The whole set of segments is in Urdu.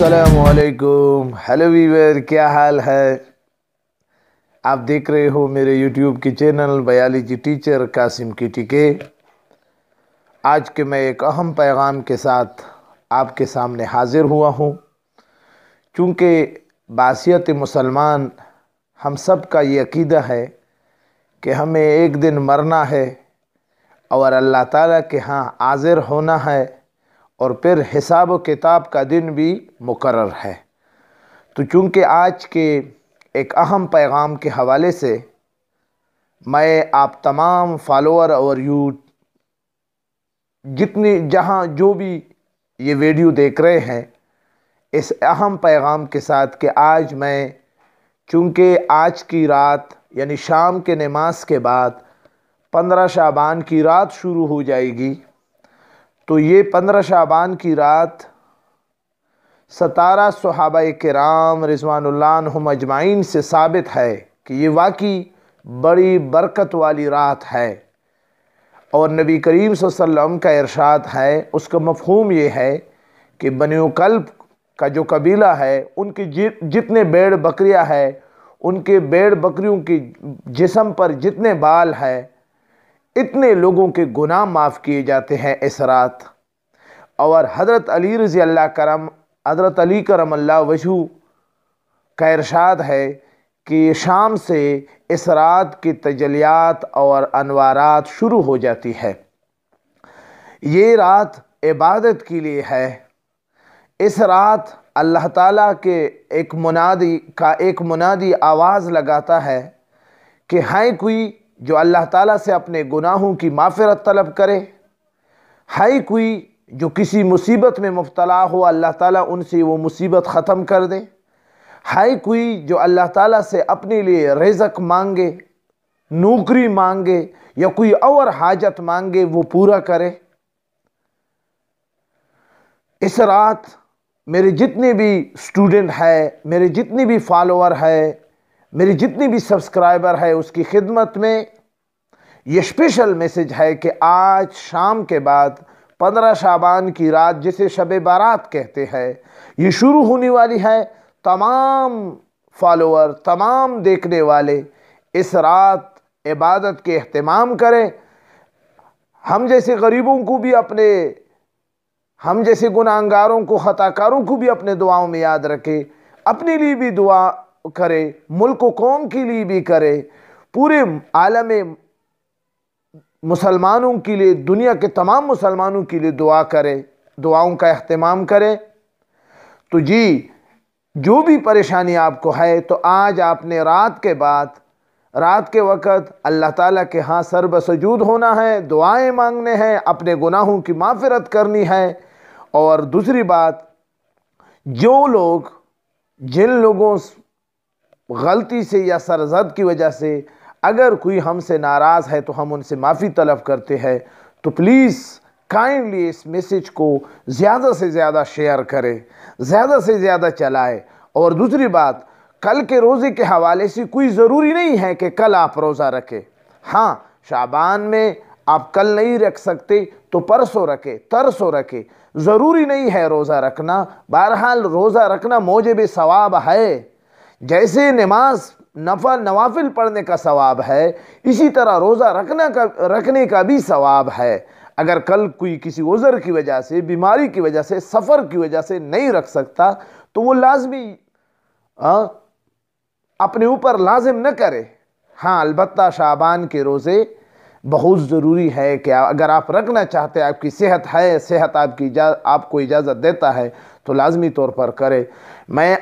السلام علیکم ہیلو ویور کیا حال ہے آپ دیکھ رہے ہو میرے یوٹیوب کی channel biology teacher Qasim کی ٹکے آج کے میں ایک اہم پیغام کے ساتھ آپ کے سامنے حاضر ہوا ہوں چونکہ باسیت مسلمان ہم سب کا یہ عقیدہ ہے کہ ہمیں ایک دن مرنا ہے اور اللہ تعالیٰ کے ہاں حاضر ہونا ہے اور پھر حساب و کتاب کا دن بھی مقرر ہے تو چونکہ آج کے ایک اہم پیغام کے حوالے سے میں آپ تمام فالوور اور یو جتنی جہاں جو بھی یہ ویڈیو دیکھ رہے ہیں اس اہم پیغام کے ساتھ کہ آج میں چونکہ آج کی رات یعنی شام کے نماز کے بعد پندرہ شابان کی رات شروع ہو جائے گی تو یہ پندرہ شعبان کی رات ستارہ صحابہ کرام رضوان اللہ عنہم اجمعین سے ثابت ہے کہ یہ واقعی بڑی برکت والی رات ہے اور نبی کریم صلی اللہ علیہ وسلم کا ارشاد ہے اس کا مفہوم یہ ہے کہ بنیو کلب کا جو قبیلہ ہے ان کی جی، جتنے بیڑ بکریاں ہے ان کے بیڑ بکریوں کی جسم پر جتنے بال ہے اتنے لوگوں کے گناہ معاف کیے جاتے ہیں اس رات اور حضرت علی رضی اللہ کرم حضرت علی کرم اللہ وجہ کا ارشاد ہے کہ شام سے اس رات کی تجلیات اور انوارات شروع ہو جاتی ہے یہ رات عبادت کے لیے ہے اس رات اللہ تعالیٰ کے ایک منادی کا ایک منادی آواز لگاتا ہے کہ ہائیں کوئی جو اللہ تعالیٰ سے اپنے گناہوں کی معافرت طلب کرے ہائی کوئی جو کسی مصیبت میں مبتلا ہو اللہ تعالیٰ ان سے وہ مصیبت ختم کر دے ہائی کوئی جو اللہ تعالیٰ سے اپنے لیے رزق مانگے نوکری مانگے یا کوئی اور حاجت مانگے وہ پورا کرے اس رات میرے جتنے بھی سٹوڈنٹ ہے میرے جتنے بھی فالوور ہے میری جتنی بھی سبسکرائبر ہے اس کی خدمت میں یہ اسپیشل میسج ہے کہ آج شام کے بعد پندرہ شابان کی رات جسے شب بارات کہتے ہیں یہ شروع ہونے والی ہے تمام فالوور تمام دیکھنے والے اس رات عبادت کے اہتمام کریں ہم جیسے غریبوں کو بھی اپنے ہم جیسے گناہ گاروں کو خطاکاروں کو بھی اپنے دعاؤں میں یاد رکھیں اپنے لیے بھی دعا کرے ملک و قوم کے لیے بھی کرے پورے عالم مسلمانوں کے لیے دنیا کے تمام مسلمانوں کے لیے دعا کرے دعاؤں کا اہتمام کرے تو جی جو بھی پریشانی آپ کو ہے تو آج آپ نے رات کے بعد رات کے وقت اللہ تعالیٰ کے ہاں سر بسجود ہونا ہے دعائیں مانگنے ہیں اپنے گناہوں کی معفرت کرنی ہے اور دوسری بات جو لوگ جن لوگوں غلطی سے یا سرزد کی وجہ سے اگر کوئی ہم سے ناراض ہے تو ہم ان سے معافی طلب کرتے ہیں تو پلیز کائنڈلی اس میسیج کو زیادہ سے زیادہ شیئر کریں زیادہ سے زیادہ چلائے اور دوسری بات کل کے روزے کے حوالے سے کوئی ضروری نہیں ہے کہ کل آپ روزہ رکھیں ہاں شعبان میں آپ کل نہیں رکھ سکتے تو پرسوں رکھے ترسو رکھے ضروری نہیں ہے روزہ رکھنا بہرحال روزہ رکھنا موجب ثواب ہے جیسے نماز نفع نوافل پڑھنے کا ثواب ہے اسی طرح روزہ رکھنا کا رکھنے کا بھی ثواب ہے اگر کل کوئی کسی عذر کی وجہ سے بیماری کی وجہ سے سفر کی وجہ سے نہیں رکھ سکتا تو وہ لازمی اپنے اوپر لازم نہ کرے ہاں البتہ شعبان کے روزے بہت ضروری ہے کہ اگر آپ رکھنا چاہتے ہیں آپ کی صحت ہے صحت آپ کی آپ کو اجازت دیتا ہے تو لازمی طور پر کرے میں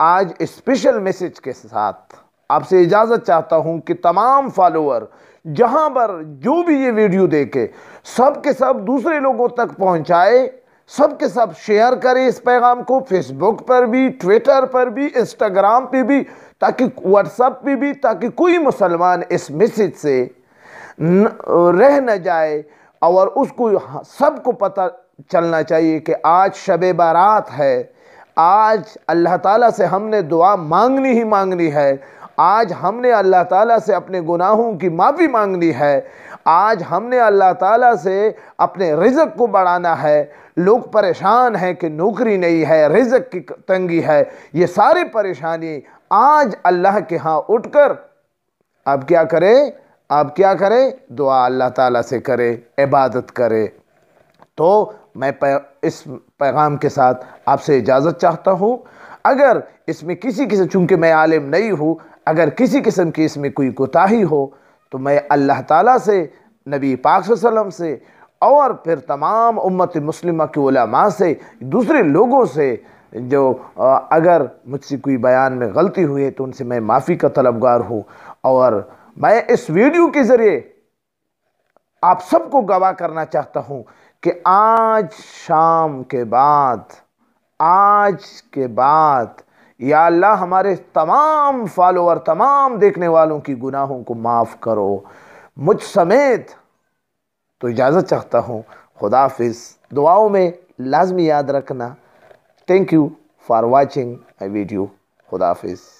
آج اسپیشل میسیج کے ساتھ آپ سے اجازت چاہتا ہوں کہ تمام فالوور جہاں پر جو بھی یہ ویڈیو دیکھے سب کے سب دوسرے لوگوں تک پہنچائے سب کے سب شیئر کریں اس پیغام کو فیس بک پر بھی ٹویٹر پر بھی انسٹاگرام پہ بھی تاکہ واٹس اپ پہ بھی تاکہ کوئی مسلمان اس میسیج سے رہ نہ جائے اور اس کو سب کو پتہ چلنا چاہیے کہ آج شب بارات ہے آج اللہ تعالیٰ سے ہم نے دعا مانگنی ہی مانگنی ہے آج ہم نے اللہ تعالیٰ سے اپنے گناہوں کی معافی مانگنی ہے آج ہم نے اللہ تعالیٰ سے اپنے رزق کو بڑھانا ہے لوگ پریشان ہیں کہ نوکری نہیں ہے رزق کی تنگی ہے یہ ساری پریشانی آج اللہ کے ہاں اٹھ کر اب کیا کریں آپ کیا کریں دعا اللہ تعالیٰ سے کرے عبادت کرے تو میں اس پیغام کے ساتھ آپ سے اجازت چاہتا ہوں اگر اس میں کسی قسم چونکہ میں عالم نہیں ہوں اگر کسی قسم کی اس میں کوئی کوتاہی ہو تو میں اللہ تعالیٰ سے نبی پاک صلی اللہ علیہ وسلم سے اور پھر تمام امت مسلمہ علماء سے دوسرے لوگوں سے جو اگر مجھ سے کوئی بیان میں غلطی ہوئی ہے تو ان سے میں معافی کا طلبگار ہوں اور میں اس ویڈیو کے ذریعے آپ سب کو گواہ کرنا چاہتا ہوں کہ آج شام کے بعد آج کے بعد یا اللہ ہمارے تمام فالوور تمام دیکھنے والوں کی گناہوں کو معاف کرو مجھ سمیت تو اجازت چاہتا ہوں خدا حافظ دعاؤں میں لازمی یاد رکھنا thank you for watching a video خدا حافظ